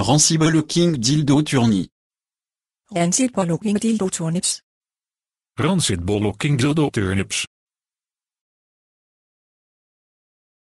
Rancible Looking Dildo Tourni. Rancible Looking Dildo Turnips. Rancible Looking Dildo Turnips.